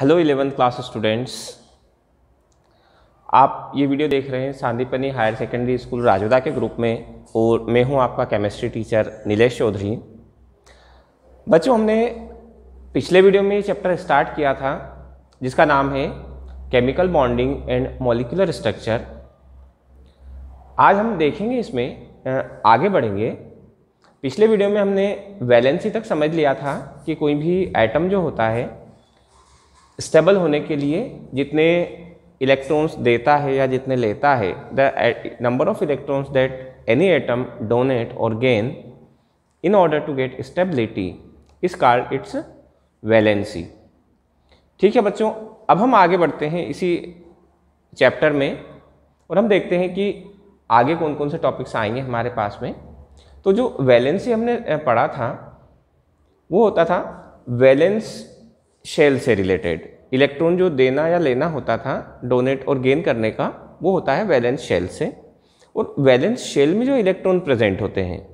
hello eleventh class students आप ये video देख रहे हैं Sandipani higher secondary school Rajoda के ग्रुप में और मैं हूँ आपका केमिस्ट्री टीचर नीलेश चौधरी बच्चों हमने पिछले वीडियो में ये चैप्टर स्टार्ट किया था जिसका नाम है chemical bonding and molecular structure आज हम देखेंगे इसमें आगे बढ़ेंगे पिछले वीडियो में हमने वैलेंसी तक समझ लिया था कि कोई भी आइटम जो होता है स्टेबल होने के लिए जितने इलेक्ट्रॉन्स देता है या जितने लेता है the number of electrons that any atom donate or gain in order to get stability is called its valency ठीक है बच्चों अब हम आगे बढ़ते हैं इसी चैप्टर में और हम देखते हैं कि आगे कौन कौन से टॉपिक्स आएंगे हमारे पास में तो जो वैलेंसी हमने पढ़ा था वो होता था वैलेंस शेल से रिलेटेड इलेक्ट्रॉन जो देना या लेना होता था डोनेट और गेन करने का वो होता है वैलेंस शेल से और वैलेंस शेल में जो इलेक्ट्रॉन प्रेजेंट होते हैं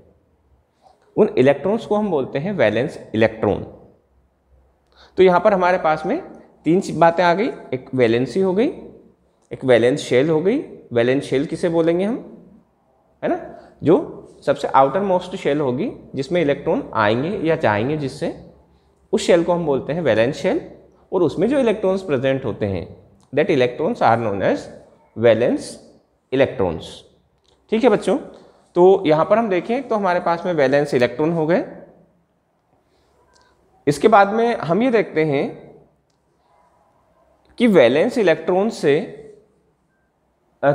उन इलेक्ट्रॉन्स को हम बोलते हैं वैलेंस इलेक्ट्रॉन तो यहाँ पर हमारे पास में तीन बातें आ गई एक वैलेंसी हो गई एक वैलेंस शेल हो गई वैलेंस शेल किसे बोलेंगे हम है ना जो सबसे आउटर मोस्ट शेल होगी जिसमें इलेक्ट्रॉन आएंगे या जाएंगे जिससे उस शेल को हम बोलते हैं वैलेंस शेल और उसमें जो इलेक्ट्रॉन्स प्रेजेंट होते हैं that electrons are known as valence electrons ठीक है बच्चों तो यहां पर हम देखें तो हमारे पास में वैलेंस इलेक्ट्रॉन हो गए इसके बाद में हम ये देखते हैं कि वैलेंस इलेक्ट्रॉन से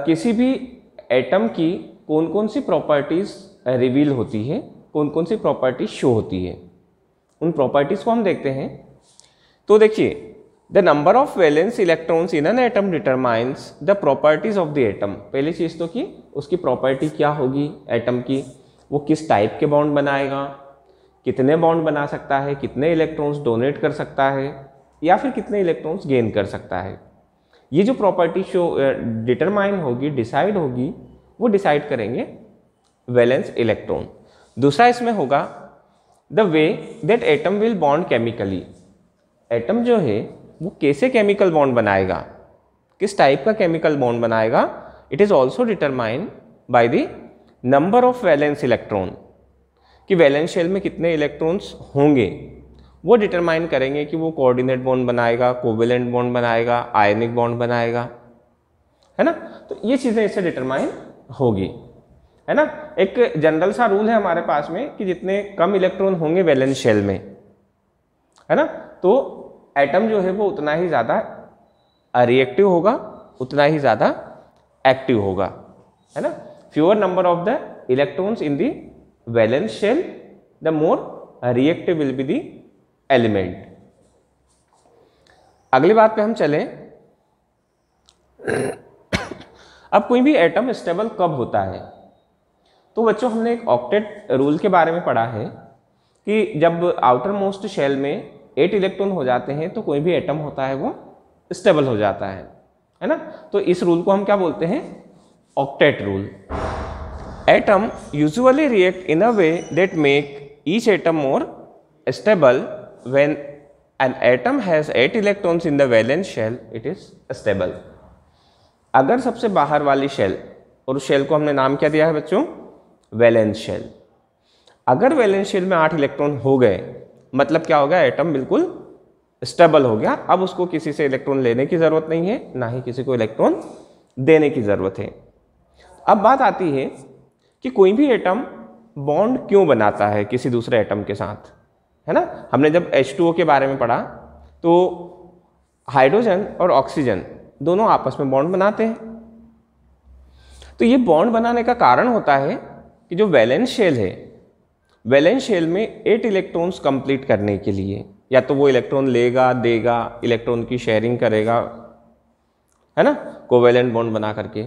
किसी भी एटम की कौन कौन सी प्रॉपर्टीज़ रिवील होती है कौन कौन सी प्रॉपर्टी शो होती है उन प्रॉपर्टीज़ को हम देखते हैं तो देखिए the number of valence electrons in an atom determines the properties of the atom पहली चीज़ तो कि उसकी प्रॉपर्टी क्या होगी एटम की वो किस टाइप के बॉन्ड बनाएगा कितने बॉन्ड बना सकता है कितने इलेक्ट्रॉन्स डोनेट कर सकता है या फिर कितने इलेक्ट्रॉन्स गेन कर सकता है ये जो प्रॉपर्टी शो डिटरमाइन होगी डिसाइड होगी वो डिसाइड करेंगे वैलेंस इलेक्ट्रॉन दूसरा इसमें होगा the way that atom will bond chemically atom जो है वो कैसे केमिकल बॉन्ड बनाएगा किस टाइप का केमिकल बॉन्ड बनाएगा it is also determined by the number of valence electron कि वैलेंस शेल में कितने इलेक्ट्रॉन्स होंगे वो डिटरमाइन करेंगे कि वो कोऑर्डिनेट बॉन्ड बनाएगा कोवेलेंट बॉन्ड बनाएगा आयनिक बॉन्ड बनाएगा है ना तो ये चीज़ें इससे डिटरमाइन होगी है ना एक जनरल सा रूल है हमारे पास में कि जितने कम इलेक्ट्रॉन होंगे वैलेंस शेल में है ना तो एटम जो है वो उतना ही ज़्यादा रिएक्टिव होगा उतना ही ज़्यादा एक्टिव होगा है ना fewer number of the electrons in the valence shell the more reactive will be the element अगली बात पे हम चलें अब कोई भी एटम स्टेबल कब होता है तो बच्चों हमने एक ऑक्टेट रूल के बारे में पढ़ा है कि जब आउटर मोस्ट शेल में एट इलेक्ट्रॉन हो जाते हैं तो कोई भी एटम होता है वो स्टेबल हो जाता है है ना तो इस रूल को हम क्या बोलते हैं octet rule atom usually react in a way that make each atom more stable when an atom has eight electrons in the valence shell it is stable अगर सबसे बाहर वाली शेल और उस शेल को हमने नाम क्या दिया है बच्चों वैलेंस शेल अगर वैलेंस शेल में आठ इलेक्ट्रॉन हो गए मतलब क्या हो गया एटम बिल्कुल स्टेबल हो गया अब उसको किसी से इलेक्ट्रॉन लेने की ज़रूरत नहीं है ना ही किसी को इलेक्ट्रॉन देने की ज़रूरत है अब बात आती है कि कोई भी एटम बॉन्ड क्यों बनाता है किसी दूसरे एटम के साथ है ना हमने जब H2O के बारे में पढ़ा तो हाइड्रोजन और ऑक्सीजन दोनों आपस में बॉन्ड बनाते हैं तो ये बॉन्ड बनाने का कारण होता है कि जो वैलेंस शेल है वैलेंस शेल में एट इलेक्ट्रॉन्स कंप्लीट करने के लिए या तो वो इलेक्ट्रॉन लेगा देगा इलेक्ट्रॉन की शेयरिंग करेगा है ना कोवेलेंट बॉन्ड बना करके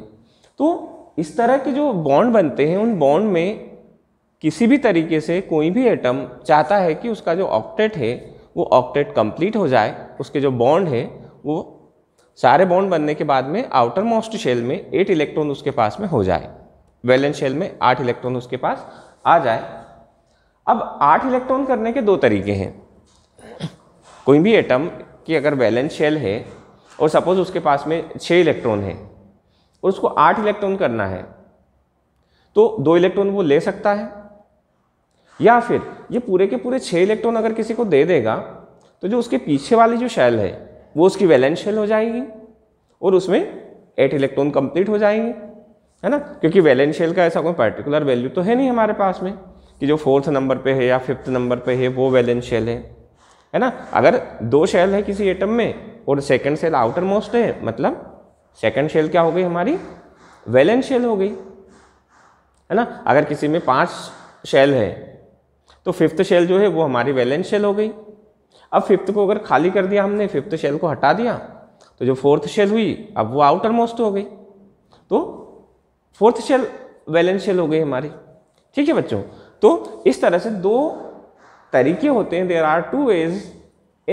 तो इस तरह के जो बॉन्ड बनते हैं उन बॉन्ड में किसी भी तरीके से कोई भी एटम चाहता है कि उसका जो ऑक्टेट है वो ऑक्टेट कंप्लीट हो जाए उसके जो बॉन्ड है वो सारे बॉन्ड बनने के बाद में आउटर मोस्ट शेल में एट इलेक्ट्रॉन उसके पास में हो जाए वैलेंस शेल में आठ इलेक्ट्रॉन उसके पास आ जाए अब आठ इलेक्ट्रॉन करने के दो तरीके हैं कोई भी एटम की अगर बैलेंस शेल है और सपोज उसके पास में छः इलेक्ट्रॉन है और उसको आठ इलेक्ट्रॉन करना है तो दो इलेक्ट्रॉन वो ले सकता है या फिर ये पूरे के पूरे छः इलेक्ट्रॉन अगर किसी को दे देगा तो जो उसके पीछे वाली जो शेल है वो उसकी वैलेंस शेल हो जाएगी और उसमें एट इलेक्ट्रॉन कंप्लीट हो जाएंगे है ना क्योंकि वैलेंस शेल का ऐसा कोई पर्टिकुलर वैल्यू तो है नहीं हमारे पास में कि जो फोर्थ नंबर पे है या फिफ्थ नंबर पे है वो वैलेंस शेल है है ना अगर दो शेल है किसी एटम में और सेकंड शेल आउटर मोस्ट है मतलब सेकंड शेल क्या हो गई हमारी वैलेंस शेल हो गई है ना अगर किसी में पांच शेल है तो फिफ्थ शेल जो है वो हमारी वैलेंस शेल हो गई अब फिफ्थ को अगर खाली कर दिया हमने फिफ्थ शेल को हटा दिया तो जो फोर्थ शेल हुई अब वो आउटर मोस्ट हो गई तो फोर्थ शेल वैलेंस शेल हो गई हमारी ठीक है बच्चों तो इस तरह से दो तरीके होते हैं there are two ways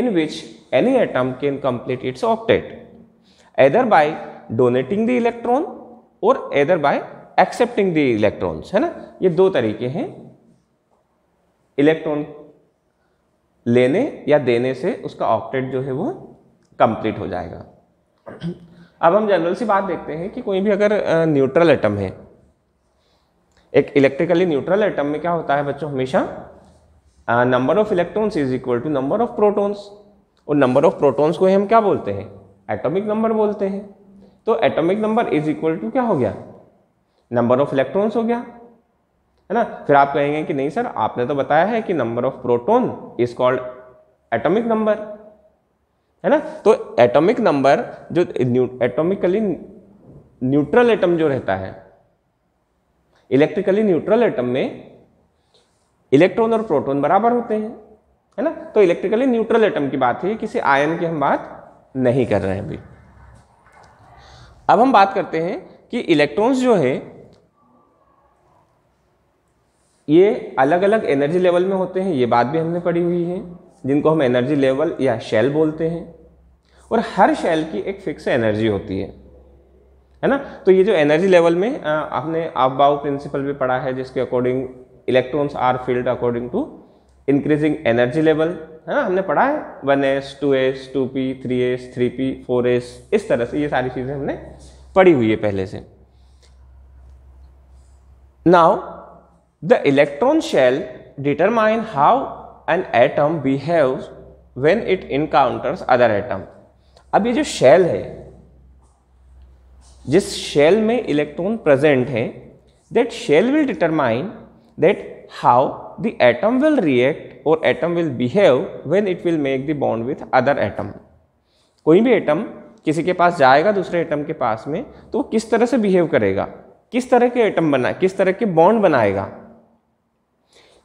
in which any atom can complete its octet either by donating the electron और either by accepting the electrons है ना ये दो तरीके हैं इलेक्ट्रॉन लेने या देने से उसका ऑक्टेट जो है वो कंप्लीट हो जाएगा अब हम जनरल सी बात देखते हैं कि कोई भी अगर न्यूट्रल एटम है एक इलेक्ट्रिकली न्यूट्रल एटम में क्या होता है बच्चों हमेशा number of electrons is equal to number of protons और नंबर ऑफ प्रोटॉन्स को हम क्या बोलते हैं एटॉमिक नंबर बोलते हैं तो atomic number is equal to क्या हो गया नंबर ऑफ इलेक्ट्रॉन्स हो गया है ना फिर आप कहेंगे कि नहीं सर आपने तो बताया है कि number of proton is called atomic number है ना तो एटॉमिक नंबर जो एटोमिकली न्यूट्रल एटम जो रहता है इलेक्ट्रिकली न्यूट्रल एटम में इलेक्ट्रॉन और प्रोटॉन बराबर होते हैं है ना तो इलेक्ट्रिकली न्यूट्रल एटम की बात है किसी आयन की हम बात नहीं कर रहे हैं अभी अब हम बात करते हैं कि इलेक्ट्रॉन्स जो है ये अलग अलग एनर्जी लेवल में होते हैं ये बात भी हमने पढ़ी हुई है जिनको हम एनर्जी लेवल या शेल बोलते हैं और हर शेल की एक फिक्स एनर्जी होती है है ना तो ये जो एनर्जी लेवल में आपने आप बाव प्रिंसिपल भी पढ़ा है जिसके according electrons are filled according to increasing energy level है ना हमने पढ़ा है one s two s two p three s three p four s इस तरह से ये सारी चीज़ें हमने पढ़ी हुई है पहले से now the electron shell determine how an atom behave when it encounters other atom अब ये जो शेल है जिस शेल में इलेक्ट्रॉन प्रेजेंट है that shell will determine that how the atom will react और atom will behave when it will make the bond with other atom कोई भी एटम किसी के पास जाएगा दूसरे एटम के पास में तो वो किस तरह से बिहेव करेगा किस तरह के एटम बना किस तरह के बॉन्ड बनाएगा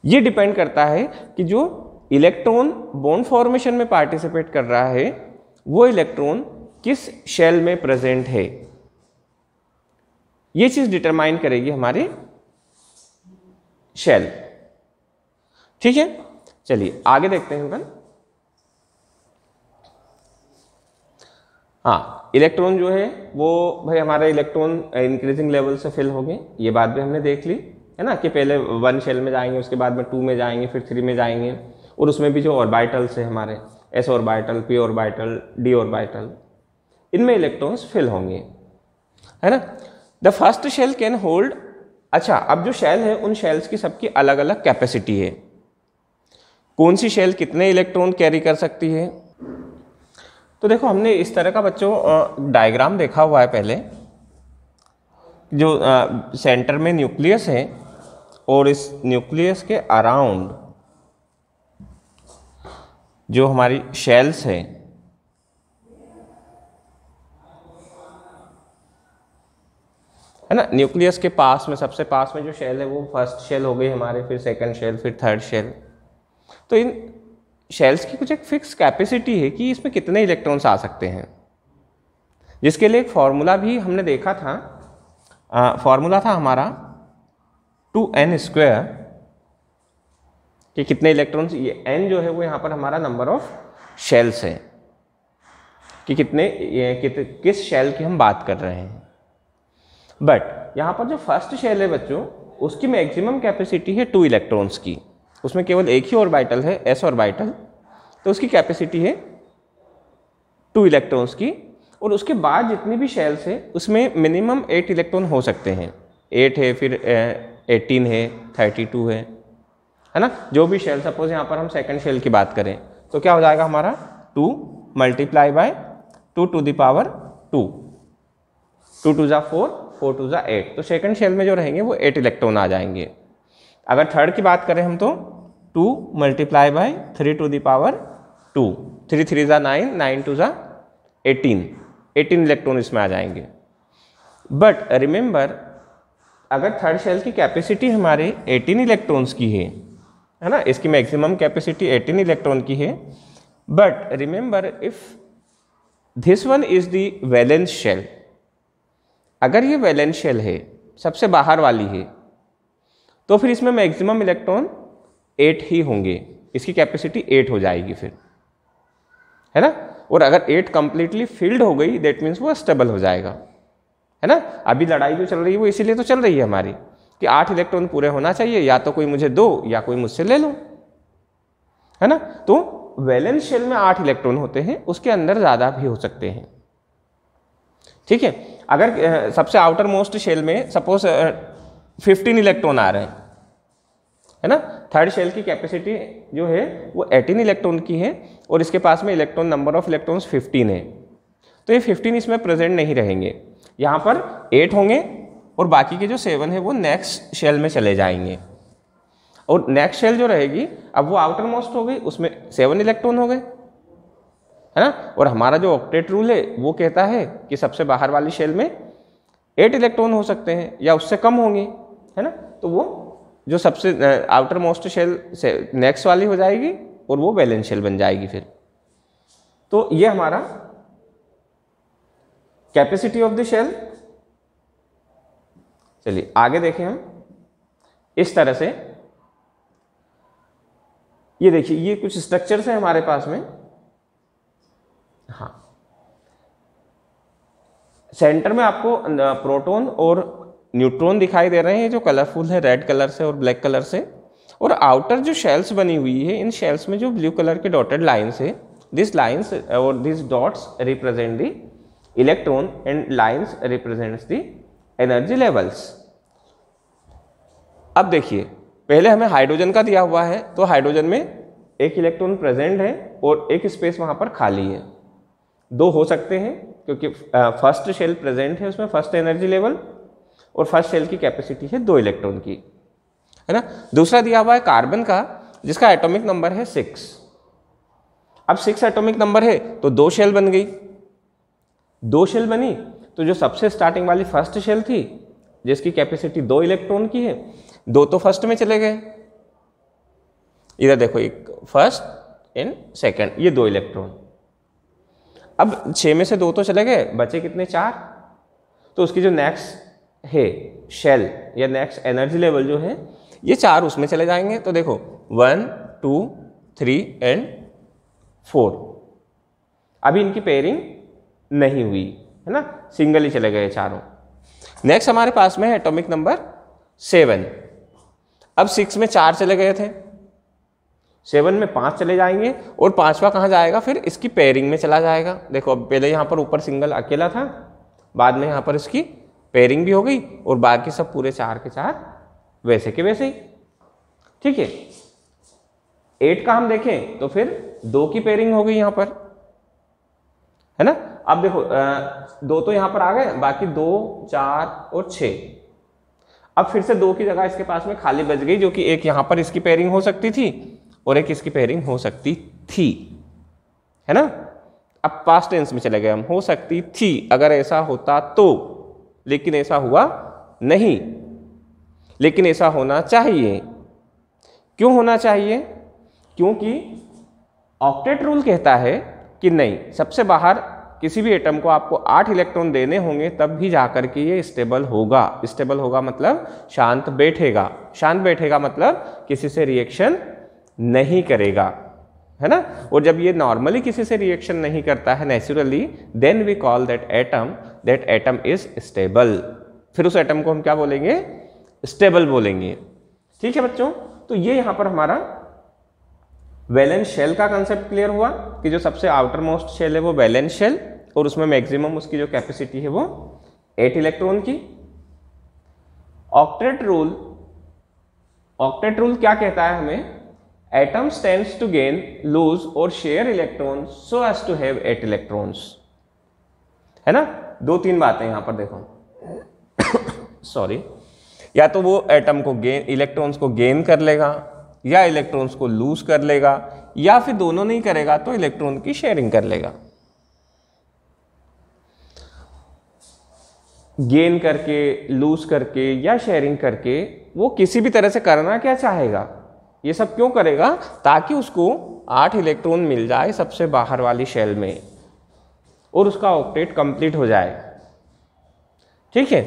ये डिपेंड करता है कि जो इलेक्ट्रॉन बॉन्ड फॉर्मेशन में पार्टिसिपेट कर रहा है वो इलेक्ट्रॉन किस शेल में प्रेजेंट है ये चीज डिटरमाइन करेगी हमारे शेल ठीक है चलिए आगे देखते हैं अपन हाँ इलेक्ट्रॉन जो है वो भाई हमारे इलेक्ट्रॉन इंक्रीजिंग लेवल से फिल हो गए ये बात भी हमने देख ली है ना कि पहले वन शेल में जाएंगे उसके बाद में टू में जाएंगे फिर थ्री में जाएंगे और उसमें भी जो ऑर्बाइटल्स है हमारे s orbital p orbital d orbital इनमें इलेक्ट्रॉन्स फिल होंगे है ना the first shell can hold अच्छा अब जो शेल है उन शेल्स की सबकी अलग अलग कैपेसिटी है कौन सी शेल कितने इलेक्ट्रॉन कैरी कर सकती है तो देखो हमने इस तरह का बच्चों डायग्राम देखा हुआ है पहले जो आ, सेंटर में न्यूक्लियस है और इस न्यूक्लियस के अराउंड जो हमारी शेल्स हैं है ना न्यूक्लियस के पास में सबसे पास में जो शेल है वो फर्स्ट शेल हो गई हमारे फिर सेकंड शेल फिर थर्ड शेल तो इन शेल्स की कुछ एक फिक्स कैपेसिटी है कि इसमें कितने इलेक्ट्रॉन्स आ सकते हैं जिसके लिए एक फार्मूला भी हमने देखा था फार्मूला था हमारा टू एन स्क्वेयर कि कितने इलेक्ट्रॉन्स ये एन जो है वो यहाँ पर हमारा नंबर ऑफ शेल्स है कि कितने ये, कित, किस शेल की हम बात कर रहे हैं बट यहाँ पर जो फर्स्ट शेल है बच्चों उसकी मैक्सिमम कैपेसिटी है टू इलेक्ट्रॉन्स की उसमें केवल एक ही ऑर्बिटल है एस ऑर्बिटल तो उसकी कैपेसिटी है टू इलेक्ट्रॉन्स की और उसके बाद जितनी भी शेल्स है उसमें मिनिमम एट इलेक्ट्रॉन हो सकते हैं एट है फिर एटीन है थर्टी टू है है ना जो भी शेल सपोज यहाँ पर हम सेकेंड शेल की बात करें तो क्या हो जाएगा हमारा two multiply by two two the power two two two ज़ा फोर फोर टू ज़ा एट तो सेकंड शेल में जो रहेंगे वो एट इलेक्ट्रॉन आ जाएंगे अगर थर्ड की बात करें हम तो two multiply by three two the power two three three ज़ा नाइन नाइन टू ज़ा एटीन एटीन इलेक्ट्रॉन इसमें आ जाएंगे बट रिमेंबर अगर थर्ड शेल की कैपेसिटी हमारे एटीन इलेक्ट्रॉन्स की है है ना इसकी मैक्सिमम कैपेसिटी एटीन इलेक्ट्रॉन की है but remember if this one is valence shell अगर ये वैलेंशियल है सबसे बाहर वाली है तो फिर इसमें मैक्सिमम इलेक्ट्रॉन एट ही होंगे इसकी कैपेसिटी एट हो जाएगी फिर है ना और अगर एट कंप्लीटली फिल्ड हो गई दैट मीन्स वो स्टेबल हो जाएगा है ना अभी लड़ाई जो चल रही है वो इसीलिए तो चल रही है हमारी कि आठ इलेक्ट्रॉन पूरे होना चाहिए या तो कोई मुझे दो या कोई मुझसे ले लो है ना तो वैलेंस शेल में आठ इलेक्ट्रॉन होते हैं उसके अंदर ज़्यादा भी हो सकते हैं ठीक है अगर सबसे आउटर मोस्ट शेल में सपोज फिफ्टीन इलेक्ट्रॉन आ रहे हैं है ना थर्ड शेल की कैपेसिटी जो है वो 18 इलेक्ट्रॉन की है और इसके पास में इलेक्ट्रॉन नंबर ऑफ इलेक्ट्रॉन्स 15 है तो ये 15 इसमें प्रेजेंट नहीं रहेंगे यहाँ पर 8 होंगे और बाकी के जो 7 है वो नेक्स्ट शेल में चले जाएंगे और नेक्स्ट शेल जो रहेगी अब वो आउटर मोस्ट हो गई उसमें सेवन इलेक्ट्रॉन हो गए है ना और हमारा जो ऑक्टेट रूल है वो कहता है कि सबसे बाहर वाली शेल में एट इलेक्ट्रॉन हो सकते हैं या उससे कम होंगे है ना तो वो जो सबसे आउटर मोस्ट शेल से नेक्स्ट वाली हो जाएगी और वो बैलेंस शेल बन जाएगी फिर तो ये हमारा कैपेसिटी ऑफ द शेल चलिए आगे देखें हम इस तरह से ये देखिए ये कुछ स्ट्रक्चर्स हैं हमारे पास में हाँ सेंटर में आपको प्रोटॉन अं, और न्यूट्रॉन दिखाई दे रहे हैं जो कलरफुल है रेड कलर से और ब्लैक कलर से और आउटर जो शेल्स बनी हुई है इन शेल्स में जो ब्लू कलर के डॉटेड लाइन्स है दिस लाइन्स और this dots represent the electron and lines represents the energy levels अब देखिए पहले हमें हाइड्रोजन का दिया हुआ है तो हाइड्रोजन में एक इलेक्ट्रॉन प्रेजेंट है और एक स्पेस वहाँ पर खाली है दो हो सकते हैं क्योंकि फर्स्ट शेल प्रेजेंट है उसमें फर्स्ट एनर्जी लेवल और फर्स्ट शेल की कैपेसिटी है दो इलेक्ट्रॉन की है ना दूसरा दिया हुआ है कार्बन का जिसका एटॉमिक नंबर है सिक्स अब सिक्स एटॉमिक नंबर है तो दो शेल बन गई दो शेल बनी तो जो सबसे स्टार्टिंग वाली फर्स्ट शेल थी जिसकी कैपेसिटी दो इलेक्ट्रॉन की है दो तो फर्स्ट में चले गए इधर देखो एक फर्स्ट एंड सेकंड ये दो इलेक्ट्रॉन अब छः में से दो तो चले गए बचे कितने चार तो उसकी जो नेक्स्ट है शेल या नेक्स्ट एनर्जी लेवल जो है ये चार उसमें चले जाएंगे तो देखो one two three and four अभी इनकी पेयरिंग नहीं हुई है ना सिंगल ही चले गए चारों नेक्स्ट हमारे पास में है एटॉमिक नंबर सेवन अब सिक्स में चार चले गए थे सेवन में पाँच चले जाएंगे और पाँचवा कहाँ जाएगा फिर इसकी पेयरिंग में चला जाएगा देखो अब पहले यहाँ पर ऊपर सिंगल अकेला था बाद में यहाँ पर इसकी पेयरिंग भी हो गई और बाकी सब पूरे चार के चार वैसे के वैसे ही ठीक है एट का हम देखें तो फिर दो की पेयरिंग हो गई यहाँ पर है ना अब देखो दो तो यहाँ पर आ गए बाकी दो चार और छ अब फिर से दो की जगह इसके पास में खाली बच गई जो कि एक यहाँ पर इसकी पेयरिंग हो सकती थी और एक इसकी पेयरिंग हो सकती थी है ना अब पास टेंस में चले गए हम हो सकती थी अगर ऐसा होता तो लेकिन ऐसा हुआ नहीं लेकिन ऐसा होना चाहिए क्यों होना चाहिए क्योंकि ऑक्टेट रूल कहता है कि नहीं सबसे बाहर किसी भी एटम को आपको आठ इलेक्ट्रॉन देने होंगे तब भी जाकर के ये स्टेबल होगा स्टेबल होगा मतलब शांत बैठेगा शांत बैठेगा मतलब किसी से रिएक्शन नहीं करेगा है ना और जब ये नॉर्मली किसी से रिएक्शन नहीं करता है naturally then we call that atom that atom is stable फिर उस एटम को हम क्या बोलेंगे स्टेबल बोलेंगे ठीक है बच्चों तो ये यहां पर हमारा वैलेंस शेल का कंसेप्ट क्लियर हुआ कि जो सबसे आउटर मोस्ट शेल है वो वैलेंस शेल और उसमें मैक्सिमम उसकी जो कैपेसिटी है वो एट इलेक्ट्रॉन की ऑक्टेट रूल ऑक्टेट रूल क्या कहता है हमें atoms tends to gain lose और share electron so as to have eight electron है ना दो तीन बातें यहां पर देखो सॉरी या तो वो एटम को गेन इलेक्ट्रॉन्स को गेन कर लेगा या इलेक्ट्रॉन्स को लूज कर लेगा या फिर दोनों नहीं करेगा तो इलेक्ट्रॉन की शेयरिंग कर लेगा गेन करके लूज करके या शेयरिंग करके वो किसी भी तरह से करना क्या चाहेगा ये सब क्यों करेगा ताकि उसको आठ इलेक्ट्रॉन मिल जाए सबसे बाहर वाली शेल में और उसका ऑक्टेट कंप्लीट हो जाए ठीक है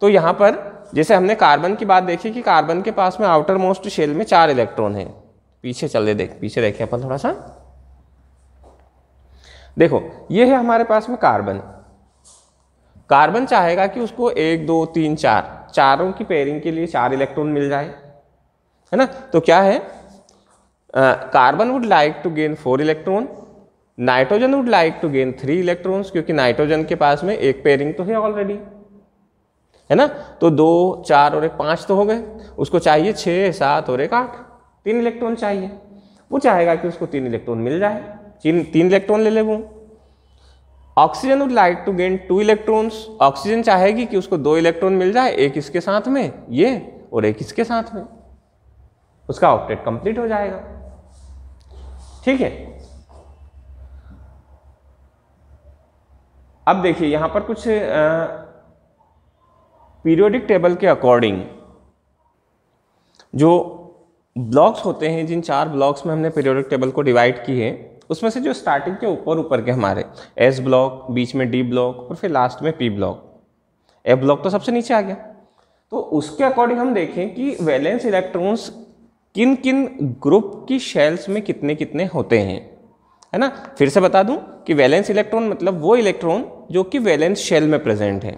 तो यहाँ पर जैसे हमने कार्बन की बात देखी कि कार्बन के पास में आउटर मोस्ट शेल में चार इलेक्ट्रॉन है पीछे चले देख पीछे देखें अपन थोड़ा सा देखो ये है हमारे पास में कार्बन कार्बन चाहेगा कि उसको एक दो तीन चार चारों की पेयरिंग के लिए चार इलेक्ट्रॉन मिल जाए है ना तो क्या है carbon would like to gain four electron nitrogen would like to gain three electrons क्योंकि नाइट्रोजन के पास में एक पेयरिंग तो है ऑलरेडी है ना तो दो चार और एक पांच तो हो गए उसको चाहिए छः सात और एक आठ तीन इलेक्ट्रॉन चाहिए वो चाहेगा कि उसको तीन इलेक्ट्रॉन मिल जाए तीन तीन इलेक्ट्रॉन ले ले वो oxygen would like to gain two electrons oxygen चाहेगी कि उसको दो इलेक्ट्रॉन मिल जाए एक इसके साथ में ये और एक इसके साथ में उसका आउटलेट कंप्लीट हो जाएगा ठीक है अब देखिए यहां पर कुछ पीरियोडिक टेबल के अकॉर्डिंग जो ब्लॉक्स होते हैं जिन चार ब्लॉक्स में हमने पीरियोडिक टेबल को डिवाइड की है उसमें से जो स्टार्टिंग के ऊपर ऊपर के हमारे एस ब्लॉक बीच में डी ब्लॉक और फिर लास्ट में पी ब्लॉक एफ ब्लॉक तो सबसे नीचे आ गया तो उसके अकॉर्डिंग हम देखें कि वैलेंस इलेक्ट्रॉन्स किन किन ग्रुप की शेल्स में कितने कितने होते हैं है ना फिर से बता दूं कि वैलेंस इलेक्ट्रॉन मतलब वो इलेक्ट्रॉन जो कि वैलेंस शेल में प्रेजेंट है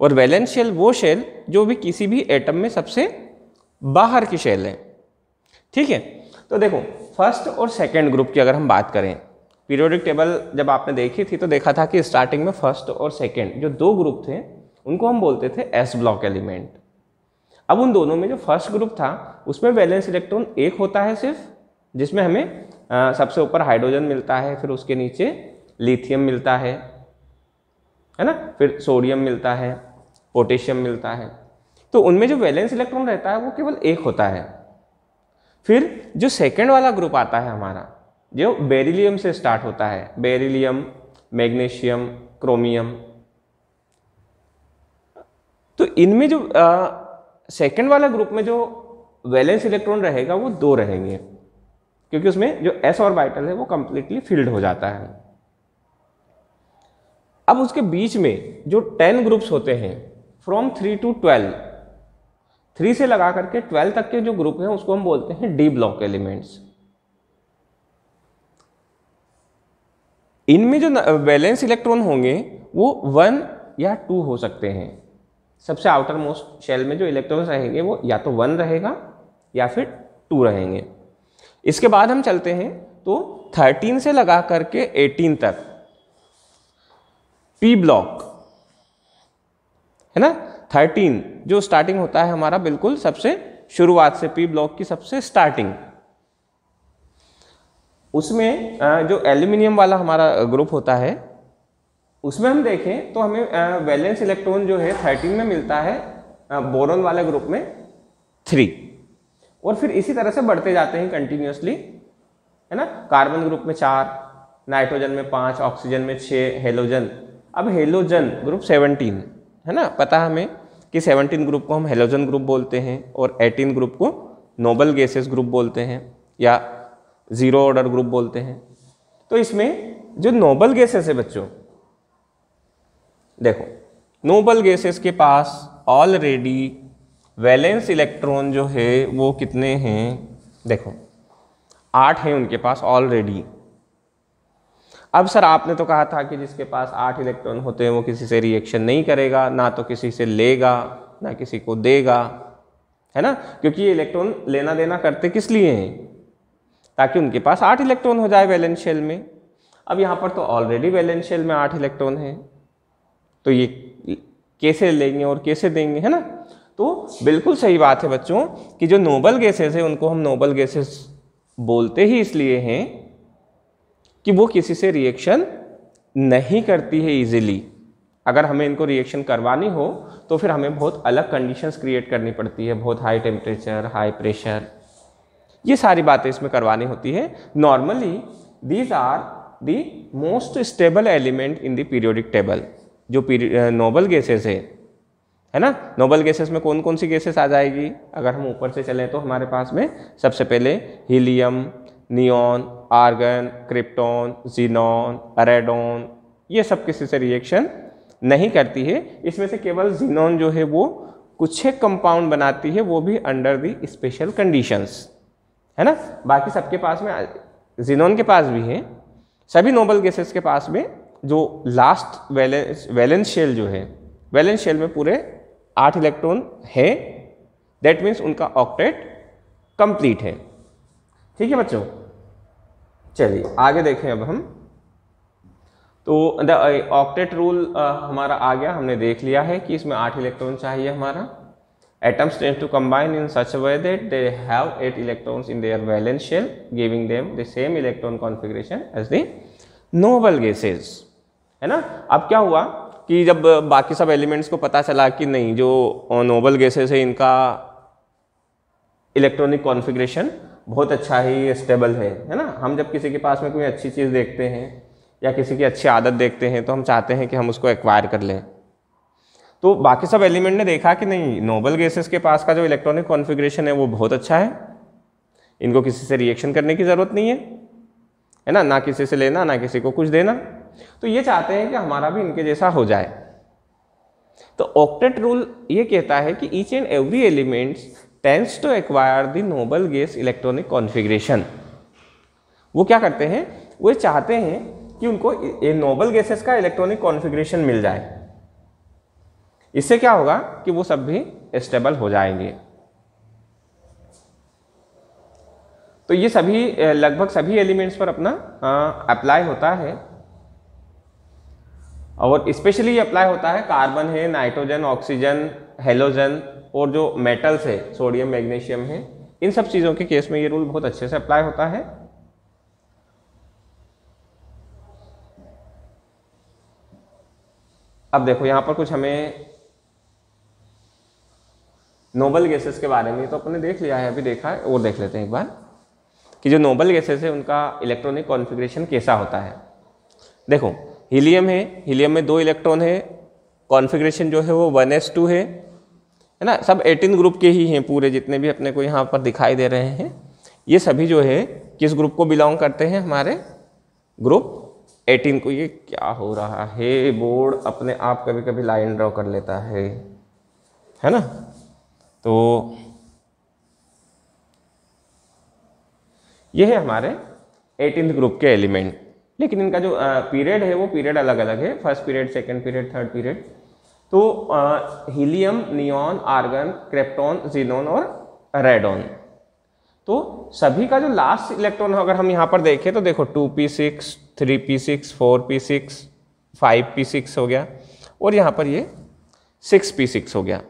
और वैलेंस शेल वो शेल जो भी किसी भी एटम में सबसे बाहर की शेल है ठीक है तो देखो फर्स्ट और सेकेंड ग्रुप की अगर हम बात करें पीरियोडिक टेबल जब आपने देखी थी तो देखा था कि स्टार्टिंग में फर्स्ट और सेकेंड जो दो ग्रुप थे उनको हम बोलते थे एस ब्लॉक एलिमेंट अब उन दोनों में जो फर्स्ट ग्रुप था उसमें वैलेंस इलेक्ट्रॉन एक होता है सिर्फ जिसमें हमें आ, सबसे ऊपर हाइड्रोजन मिलता है फिर उसके नीचे लिथियम मिलता है है ना फिर सोडियम मिलता है पोटेशियम मिलता है तो उनमें जो वैलेंस इलेक्ट्रॉन रहता है वो केवल एक होता है फिर जो सेकेंड वाला ग्रुप आता है हमारा जो बेरिलियम से स्टार्ट होता है बेरिलियम मैग्नीशियम क्रोमियम तो इनमें जो आ, सेकेंड वाला ग्रुप में जो वैलेंस इलेक्ट्रॉन रहेगा वो दो रहेंगे क्योंकि उसमें जो एस और बाइटल है वो कंप्लीटली फिल्ड हो जाता है अब उसके बीच में जो टेन ग्रुप्स होते हैं from three to twelve three से लगा करके ट्वेल्व तक के जो ग्रुप हैं उसको हम बोलते हैं डी ब्लॉक एलिमेंट्स इनमें जो बैलेंस इलेक्ट्रॉन होंगे वो वन या टू हो सकते हैं सबसे आउटर मोस्ट शेल में जो इलेक्ट्रॉन्स रहेंगे वो या तो वन रहेगा या फिर टू रहेंगे इसके बाद हम चलते हैं तो थर्टीन से लगा करके एटीन तक पी ब्लॉक है ना थर्टीन जो स्टार्टिंग होता है हमारा बिल्कुल सबसे शुरुआत से पी ब्लॉक की सबसे स्टार्टिंग उसमें जो एल्यूमिनियम वाला हमारा ग्रुप होता है उसमें हम देखें तो हमें वैलेंस इलेक्ट्रॉन जो है थर्टीन में मिलता है बोरोन वाले ग्रुप में थ्री और फिर इसी तरह से बढ़ते जाते हैं कंटिन्यूसली है ना कार्बन ग्रुप में चार नाइट्रोजन में पाँच ऑक्सीजन में छः हेलोजन अब हेलोजन ग्रुप सेवनटीन है ना पता हमें कि सेवनटीन ग्रुप को हम हेलोजन ग्रुप बोलते हैं और एटीन ग्रुप को नोबल गैसेस ग्रुप बोलते हैं या ज़ीरो ऑर्डर ग्रुप बोलते हैं तो इसमें जो नोबल गैसेस है बच्चों देखो नोबल गैसेस के पास ऑलरेडी वैलेंस इलेक्ट्रॉन जो है वो कितने हैं देखो आठ हैं उनके पास ऑलरेडी अब सर आपने तो कहा था कि जिसके पास आठ इलेक्ट्रॉन होते हैं वो किसी से रिएक्शन नहीं करेगा ना तो किसी से लेगा ना किसी को देगा है ना क्योंकि ये इलेक्ट्रॉन लेना देना करते किस लिए हैं ताकि उनके पास आठ इलेक्ट्रॉन हो जाए वैलेंस शेल में अब यहाँ पर तो ऑलरेडी वैलेंस शेल में आठ इलेक्ट्रॉन हैं तो ये कैसे लेंगे और कैसे देंगे है ना तो बिल्कुल सही बात है बच्चों कि जो नोबल गैसेस हैं उनको हम नोबल गैसेस बोलते ही इसलिए हैं कि वो किसी से रिएक्शन नहीं करती है इजीली अगर हमें इनको रिएक्शन करवानी हो तो फिर हमें बहुत अलग कंडीशंस क्रिएट करनी पड़ती है बहुत हाई टेम्परेचर हाई प्रेशर ये सारी बातें इसमें करवानी होती है normally these are the most stable element in the periodic table जो नोबल गैसेस है है ना नोबल गैसेस में कौन कौन सी गैसेस आ जाएगी अगर हम ऊपर से चलें तो हमारे पास में सबसे पहले helium neon argon krypton xenon radon ये सब किसी से रिएक्शन नहीं करती है इसमें से केवल जीनॉन जो है वो कुछ एक कंपाउंड बनाती है वो भी अंडर दी स्पेशल कंडीशंस है ना बाकी सबके पास में जीनॉन के पास भी है सभी नोबल गैसेस के पास में जो लास्ट वैलेंस वैलेंस शेल जो है वैलेंस शेल में पूरे आठ इलेक्ट्रॉन है दैट मीन्स उनका ऑक्टेट कंप्लीट है ठीक है बच्चों चलिए आगे देखें अब हम तो द ऑक्टेट रूल हमारा आ गया हमने देख लिया है कि इसमें आठ इलेक्ट्रॉन चाहिए हमारा atoms tends to combine in such way that they have eight electrons in their valence shell giving them the same electron configuration as the noble gases है ना अब क्या हुआ कि जब बाकी सब एलिमेंट्स को पता चला कि नहीं जो नोबल गैसेस है इनका इलेक्ट्रॉनिक कॉन्फ़िगरेशन बहुत अच्छा ही स्टेबल है है ना हम जब किसी के पास में कोई अच्छी चीज़ देखते हैं या किसी की अच्छी आदत देखते हैं तो हम चाहते हैं कि हम उसको एक्वायर कर लें तो बाकी सब एलिमेंट ने देखा कि नहीं नोबल गैसेस के पास का जो इलेक्ट्रॉनिक कॉन्फ़िगरेशन है वो बहुत अच्छा है इनको किसी से रिएक्शन करने की ज़रूरत नहीं है है ना ना किसी से लेना ना किसी को कुछ देना तो ये चाहते हैं कि हमारा भी इनके जैसा हो जाए तो ऑक्टेट रूल ये कहता है कि each and every elements tends to acquire the noble gas electronic configuration वो क्या करते हैं वो चाहते हैं कि उनको ये नोबल गैसेस का इलेक्ट्रॉनिक कॉन्फ़िगरेशन मिल जाए इससे क्या होगा कि वो सब भी स्टेबल हो जाएंगे तो ये सभी लगभग सभी एलिमेंट्स पर अपना अप्लाई होता है और स्पेशली ये अप्लाई होता है कार्बन है नाइट्रोजन ऑक्सीजन हेलोजन और जो मेटल्स है सोडियम मैग्नीशियम है इन सब चीज़ों के केस में ये रूल बहुत अच्छे से अप्लाई होता है अब देखो यहाँ पर कुछ हमें नोबल गैसेस के बारे में तो अपने देख लिया है अभी देखा है और देख लेते हैं एक बार कि जो नोबल गैसेस है उनका इलेक्ट्रॉनिक कॉन्फ़िगरेशन कैसा होता है देखो हीलियम है हीलियम में दो इलेक्ट्रॉन है कॉन्फिग्रेशन जो है वो वन एस टू है है ना सब एटीन ग्रुप के ही हैं पूरे जितने भी अपने को यहाँ पर दिखाई दे रहे हैं ये सभी जो है किस ग्रुप को बिलोंग करते हैं हमारे ग्रुप एटीन को ये क्या हो रहा है बोर्ड अपने आप कभी कभी लाइन ड्रॉ कर लेता है है ना तो ये है हमारे एटीन ग्रुप के एलिमेंट लेकिन इनका जो पीरियड है वो पीरियड अलग अलग है first period second period third period तो helium neon argon krypton xenon और रेडोन तो सभी का जो लास्ट इलेक्ट्रॉन है अगर हम यहाँ पर देखें तो देखो two p six three p six four p six five p six हो गया और यहाँ पर ये सिक्स पी सिक्स हो गया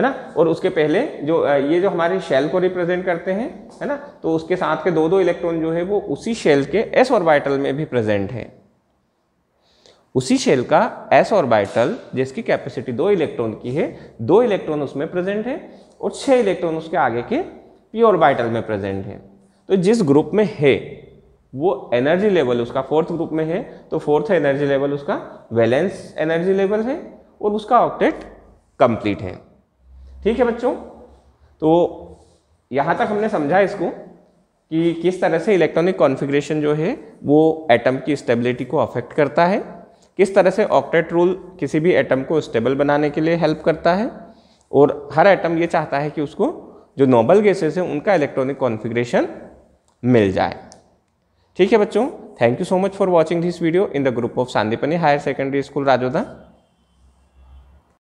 है ना और उसके पहले जो ये जो हमारे शेल को रिप्रेजेंट करते हैं है ना तो उसके साथ के दो दो इलेक्ट्रॉन जो है वो उसी शेल के एस ऑर्बिटल में भी प्रेजेंट है उसी शेल का एस ऑर्बिटल जिसकी कैपेसिटी दो इलेक्ट्रॉन की है दो इलेक्ट्रॉन उसमें प्रेजेंट है और छह इलेक्ट्रॉन उसके आगे के पी ऑर्बिटल में प्रेजेंट है तो जिस ग्रुप में है वो एनर्जी लेवल उसका फोर्थ ग्रुप में है तो फोर्थ एनर्जी लेवल उसका वैलेंस एनर्जी लेवल है और उसका ऑक्टेट कंप्लीट है ठीक है बच्चों तो यहाँ तक हमने समझा इसको कि किस तरह से इलेक्ट्रॉनिक कॉन्फ़िगरेशन जो है वो एटम की स्टेबिलिटी को अफेक्ट करता है किस तरह से ऑक्टेट रूल किसी भी एटम को स्टेबल बनाने के लिए हेल्प करता है और हर एटम ये चाहता है कि उसको जो नोबल गैसेस हैं उनका इलेक्ट्रॉनिक कॉन्फ़िगरेशन मिल जाए ठीक है बच्चों thank you so much for watching this video in the group of Sandipani higher secondary school राजोदा